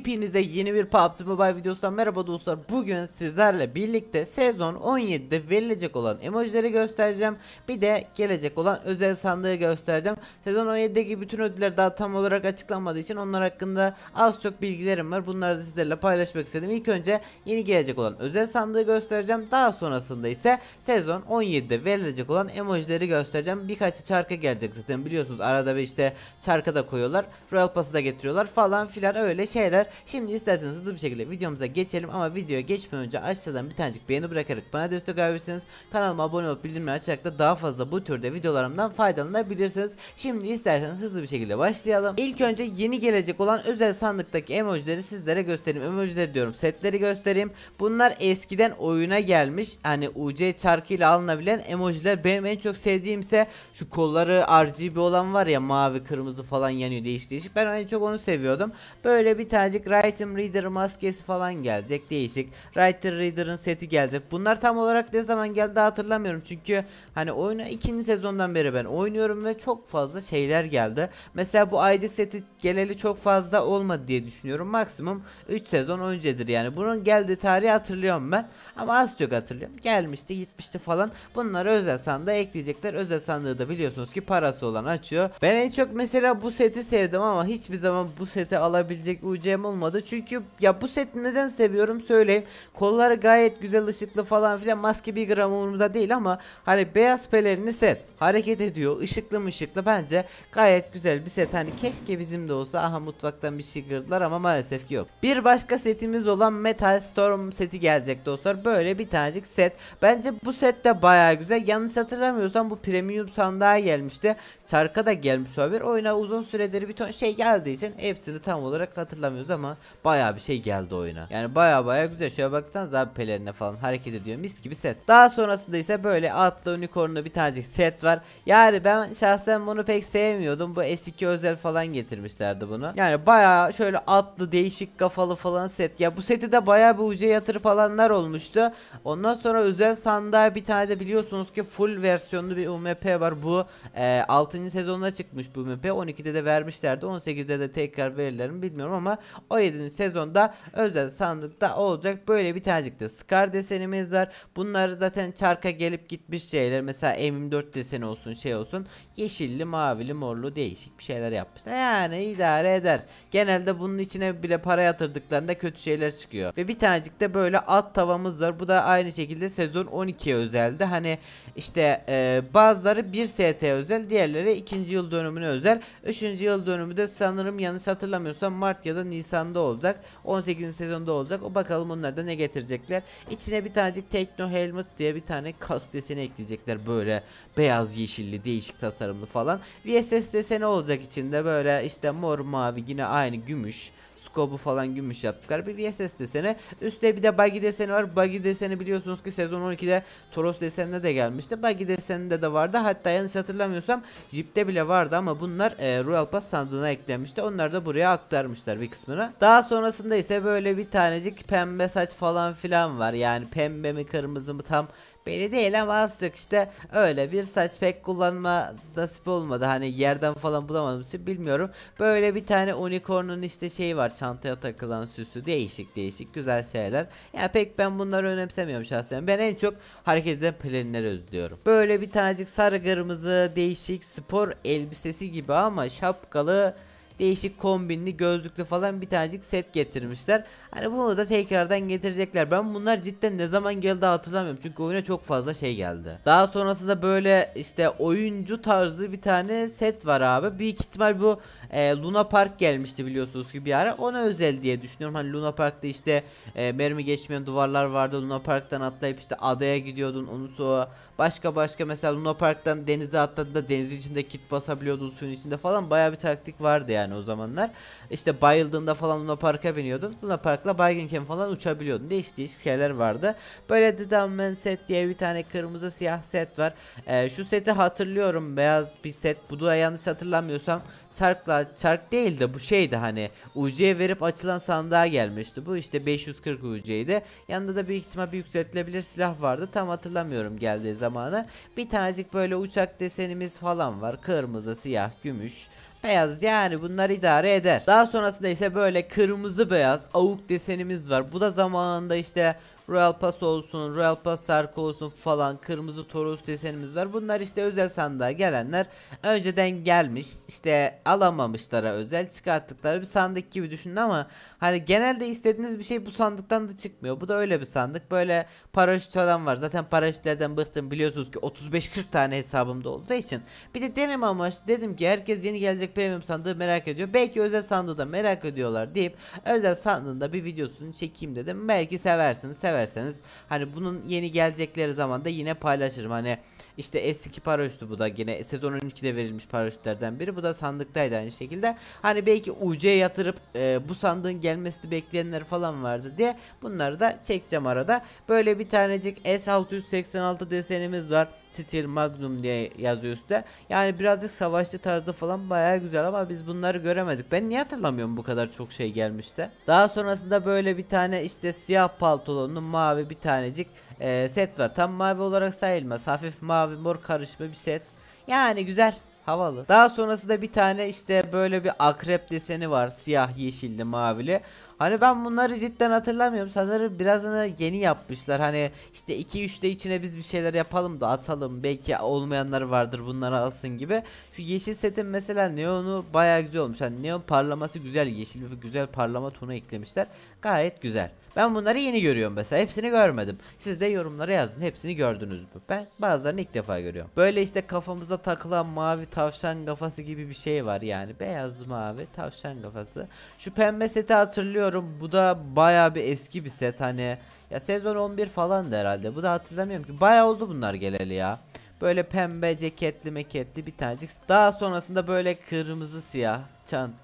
Hepinize yeni bir PUBG Mobile videosundan merhaba dostlar. Bugün sizlerle birlikte sezon 17'de verilecek olan emojileri göstereceğim. Bir de gelecek olan özel sandığı göstereceğim. Sezon 17'deki bütün ödüller daha tam olarak açıklanmadığı için onlar hakkında az çok bilgilerim var. Bunları da sizlerle paylaşmak istedim. İlk önce yeni gelecek olan özel sandığı göstereceğim. Daha sonrasında ise sezon 17'de verilecek olan emojileri göstereceğim. Birkaç çarka gelecek zaten biliyorsunuz. Arada bir işte çarka da koyuyorlar. Royal Pass'ı da getiriyorlar falan filan öyle şeyler Şimdi isterseniz hızlı bir şekilde videomuza geçelim ama videoya geçmeden önce aşağıdan bir tanecik beğeni bırakarak bana destek olabilirsiniz. Kanalıma abone olup bildirimleri açarak da daha fazla bu türde videolarımdan faydalanabilirsiniz. Şimdi isterseniz hızlı bir şekilde başlayalım. İlk önce yeni gelecek olan özel sandıktaki emojileri sizlere göstereyim. Emojileri diyorum setleri göstereyim. Bunlar eskiden oyuna gelmiş hani UC çarkıyla alınabilen emojiler benim en çok sevdiğimse şu kolları RGB olan var ya mavi kırmızı falan yanıyor değişik değişik ben en çok onu seviyordum. Böyle bir tane gelecek. Writer Reader maskesi falan gelecek. Değişik. Writer Reader'ın seti gelecek. Bunlar tam olarak ne zaman geldi hatırlamıyorum. Çünkü hani oyuna ikinci sezondan beri ben oynuyorum ve çok fazla şeyler geldi. Mesela bu aycık seti geleli çok fazla olmadı diye düşünüyorum. Maksimum 3 sezon öncedir yani. Bunun geldiği tarihi hatırlıyorum ben. Ama az çok hatırlıyorum. Gelmişti gitmişti falan. Bunları özel sandığa ekleyecekler. Özel sandığı da biliyorsunuz ki parası olan açıyor. Ben en çok mesela bu seti sevdim ama hiçbir zaman bu seti alabilecek UCM olmadı. Çünkü ya bu seti neden seviyorum söyleyeyim. Kolları gayet güzel ışıklı falan filan maske bir gram umurumda değil ama hani beyaz pelerini set hareket ediyor. Işıklı ışıklı bence gayet güzel bir set. Hani keşke bizim de olsa aha mutfaktan bir şey kırdılar ama maalesef ki yok. Bir başka setimiz olan Metal Storm seti gelecek dostlar. Böyle bir tanecik set. Bence bu set de baya güzel. Yanlış hatırlamıyorsam bu premium sandığa gelmişti. Çarka da gelmiş olabilir. Oyuna uzun süredir bir ton şey geldiği için hepsini tam olarak hatırlamıyoruz ama ama baya bir şey geldi oyuna. Yani baya baya güzel. Şöyle baksanız abi pelerine falan hareket ediyor. Mis gibi set. Daha sonrasında ise böyle atlı unicornlu bir tanecik set var. Yani ben şahsen bunu pek sevmiyordum. Bu S2 özel falan getirmişlerdi bunu. Yani baya şöyle atlı değişik kafalı falan set. Ya bu seti de baya bir ucuya yatırıp alanlar olmuştu. Ondan sonra özel sandığa bir tane de biliyorsunuz ki full versiyonlu bir UMP var. Bu e, 6. sezonda çıkmış bu UMP. 12'de de vermişlerdi. 18'de de tekrar verirlerim bilmiyorum ama 17. sezonda özel sandıkta olacak. Böyle bir tanecik de Scar desenimiz var. Bunlar zaten çarka gelip gitmiş şeyler. Mesela m 4 deseni olsun şey olsun. Yeşilli, mavili, morlu değişik bir şeyler yapmışlar. Yani idare eder. Genelde bunun içine bile para yatırdıklarında kötü şeyler çıkıyor. Ve bir tanecik de böyle alt tavamız var. Bu da aynı şekilde sezon 12'ye özeldi. Hani işte e, bazıları 1 ST özel, diğerleri 2. yıl dönümüne özel. 3. yıl dönümü de sanırım yanlış hatırlamıyorsam Mart ya da Nisan Nisan'da olacak. 18. sezonda olacak. O bakalım onlar da ne getirecekler. İçine bir tanecik Tekno Helmet diye bir tane kas deseni ekleyecekler. Böyle beyaz yeşilli değişik tasarımlı falan. VSS deseni olacak içinde böyle işte mor mavi yine aynı gümüş. skobu falan gümüş yaptıklar. Bir VSS deseni. Üstte bir de Buggy deseni var. Buggy deseni biliyorsunuz ki sezon 12'de Toros desenine de gelmişti. Buggy deseninde de vardı. Hatta yanlış hatırlamıyorsam Jeep'te bile vardı ama bunlar e, Royal Pass sandığına eklenmişti. Onlar da buraya aktarmışlar bir kısmını. Daha sonrasında ise böyle bir tanecik pembe saç falan filan var. Yani pembe mi kırmızı mı tam belli değil ama azıcık işte öyle bir saç pek kullanma nasip olmadı. Hani yerden falan bulamadım için bilmiyorum. Böyle bir tane unicorn'un işte şeyi var çantaya takılan süsü değişik değişik güzel şeyler. Ya yani pek ben bunları önemsemiyorum şahsen. Ben en çok hareket eden planinleri özlüyorum. Böyle bir tanecik sarı kırmızı değişik spor elbisesi gibi ama şapkalı değişik kombinli gözlüklü falan bir tanecik set getirmişler. Hani bunu da tekrardan getirecekler. Ben bunlar cidden ne zaman geldi hatırlamıyorum. Çünkü oyuna çok fazla şey geldi. Daha sonrasında böyle işte oyuncu tarzı bir tane set var abi. Büyük ihtimal bu e, Luna Park gelmişti biliyorsunuz ki bir ara. Ona özel diye düşünüyorum. Hani Luna Park'ta işte e, mermi geçmeyen duvarlar vardı. Luna Park'tan atlayıp işte adaya gidiyordun. Onu sonra Başka başka mesela Luna Park'tan denize atladığında deniz içinde kit basabiliyordun suyun içinde falan baya bir taktik vardı yani o zamanlar. İşte bayıldığında falan Luna Park'a biniyordun. Luna Park'la baygınken falan uçabiliyordun. Değişik değişik şeyler vardı. Böyle The Dumb set diye bir tane kırmızı siyah set var. Ee, şu seti hatırlıyorum. Beyaz bir set. Bu da yanlış hatırlamıyorsam çarkla çark değil de bu şeydi hani UC'ye verip açılan sandığa gelmişti. Bu işte 540 UC'ydi. Yanında da bir ihtimal bir yükseltilebilir silah vardı. Tam hatırlamıyorum geldiği zamanı. Bir tanecik böyle uçak desenimiz falan var. Kırmızı, siyah, gümüş beyaz yani bunlar idare eder. Daha sonrasında ise böyle kırmızı beyaz avuk desenimiz var. Bu da zamanında işte Royal Pass olsun, Royal Pass Sarko olsun falan kırmızı Toros desenimiz var. Bunlar işte özel sandığa gelenler önceden gelmiş işte alamamışlara özel çıkarttıkları bir sandık gibi düşünün ama hani genelde istediğiniz bir şey bu sandıktan da çıkmıyor. Bu da öyle bir sandık. Böyle paraşüt falan var. Zaten paraşütlerden bıktım biliyorsunuz ki 35-40 tane hesabımda olduğu için. Bir de deneme amaçlı dedim ki herkes yeni gelecek premium sandığı merak ediyor. Belki özel sandığı da merak ediyorlar deyip özel sandığında bir videosunu çekeyim dedim. Belki seversiniz sever severseniz hani bunun yeni gelecekleri zaman da yine paylaşırım. Hani işte S2 paraşütü bu da yine sezon 12'de verilmiş paraşütlerden biri. Bu da sandıktaydı aynı şekilde. Hani belki UC'ye yatırıp e, bu sandığın gelmesini bekleyenler falan vardı diye bunları da çekeceğim arada. Böyle bir tanecik S686 desenimiz var. Steel Magnum diye yazıyor üstte. Yani birazcık savaşçı tarzı falan bayağı güzel ama biz bunları göremedik. Ben niye hatırlamıyorum bu kadar çok şey gelmişti. Daha sonrasında böyle bir tane işte siyah pantolonlu mavi bir tanecik e, set var. Tam mavi olarak sayılmaz. Hafif mavi mor karışma bir set. Yani güzel havalı. Daha sonrası da bir tane işte böyle bir akrep deseni var. Siyah, yeşilli, mavili. Hani ben bunları cidden hatırlamıyorum. Sanırım biraz da yeni yapmışlar. Hani işte 2 3'te içine biz bir şeyler yapalım da atalım. Belki olmayanlar vardır bunları alsın gibi. Şu yeşil setin mesela neonu bayağı güzel olmuş. Hani neon parlaması güzel. Yeşil bir güzel parlama tonu eklemişler. Gayet güzel. Ben bunları yeni görüyorum mesela. Hepsini görmedim. Siz de yorumlara yazın. Hepsini gördünüz mü? Ben bazılarını ilk defa görüyorum. Böyle işte kafamıza takılan mavi tavşan kafası gibi bir şey var yani. Beyaz mavi tavşan kafası. Şu pembe seti hatırlıyorum. Bu da baya bir eski bir set hani. Ya sezon 11 falan da herhalde. Bu da hatırlamıyorum ki. Baya oldu bunlar geleli ya. Böyle pembe ceketli meketli bir tanecik. Daha sonrasında böyle kırmızı siyah çant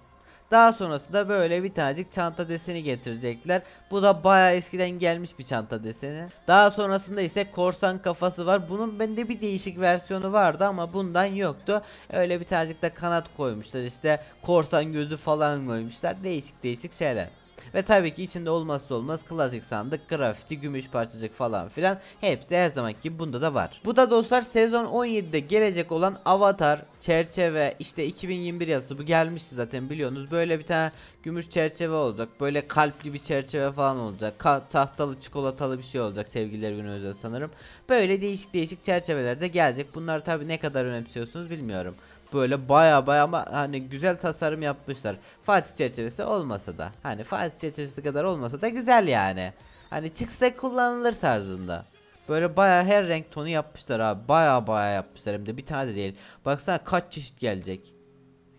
daha sonrasında böyle bir tanecik çanta deseni getirecekler. Bu da baya eskiden gelmiş bir çanta deseni. Daha sonrasında ise korsan kafası var. Bunun bende bir değişik versiyonu vardı ama bundan yoktu. Öyle bir tanecik de kanat koymuşlar işte korsan gözü falan koymuşlar. Değişik değişik şeyler. Ve tabii ki içinde olmazsa olmaz klasik sandık, grafiti, gümüş parçacık falan filan hepsi her zamanki bunda da var. Bu da dostlar sezon 17'de gelecek olan Avatar, çerçeve işte 2021 yazısı bu gelmişti zaten biliyorsunuz. Böyle bir tane gümüş çerçeve olacak. Böyle kalpli bir çerçeve falan olacak. Ka tahtalı çikolatalı bir şey olacak sevgililer günü özel sanırım. Böyle değişik değişik çerçeveler de gelecek. Bunlar tabii ne kadar önemsiyorsunuz bilmiyorum. Böyle baya baya ama hani güzel tasarım yapmışlar. Fatih çerçevesi olmasa da. Hani Fatih çerçevesi kadar olmasa da güzel yani. Hani çıksa kullanılır tarzında. Böyle baya her renk tonu yapmışlar abi. Baya baya yapmışlar hem de bir tane de değil. Baksana kaç çeşit gelecek.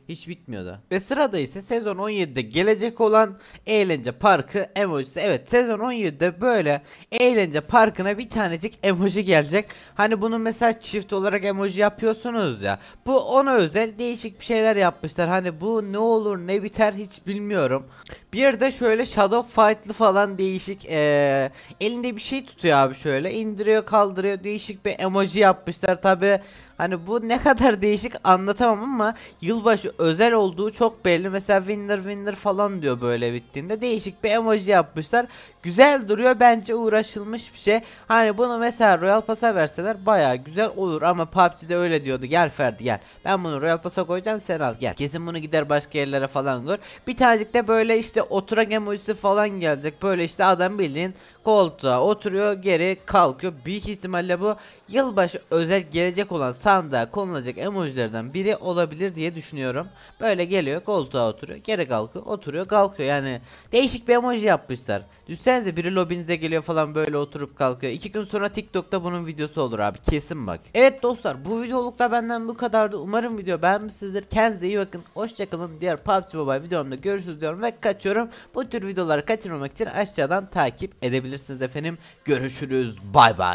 Hiç bitmiyor da. Ve sırada ise sezon 17'de gelecek olan eğlence parkı emojisi. Evet sezon 17'de böyle eğlence parkına bir tanecik emoji gelecek. Hani bunu mesela çift olarak emoji yapıyorsunuz ya. Bu ona özel değişik bir şeyler yapmışlar. Hani bu ne olur ne biter hiç bilmiyorum. Bir de şöyle shadow fight'lı falan değişik ee, elinde bir şey tutuyor abi şöyle indiriyor kaldırıyor değişik bir emoji yapmışlar tabi Hani bu ne kadar değişik anlatamam ama yılbaşı özel olduğu çok belli. Mesela winner winner falan diyor böyle bittiğinde. Değişik bir emoji yapmışlar. Güzel duruyor bence uğraşılmış bir şey. Hani bunu mesela Royal Pass'a verseler baya güzel olur ama PUBG'de öyle diyordu. Gel Ferdi gel. Ben bunu Royal Pass'a koyacağım sen al gel. Kesin bunu gider başka yerlere falan gör. Bir tanecik de böyle işte oturak emojisi falan gelecek. Böyle işte adam bildiğin koltuğa oturuyor geri kalkıyor. Büyük ihtimalle bu yılbaşı özel gelecek olan sandığa konulacak emojilerden biri olabilir diye düşünüyorum. Böyle geliyor koltuğa oturuyor geri kalkıyor oturuyor kalkıyor yani değişik bir emoji yapmışlar. Düşünsenize biri lobinize geliyor falan böyle oturup kalkıyor. İki gün sonra TikTok'ta bunun videosu olur abi kesin bak. Evet dostlar bu videolukta benden bu kadardı. Umarım video beğenmişsinizdir. Kendinize iyi bakın. Hoşçakalın. Diğer PUBG Mobile videomda görüşürüz diyorum ve kaçıyorum. Bu tür videoları kaçırmamak için aşağıdan takip edebilirsiniz efendim. Görüşürüz. Bay bay.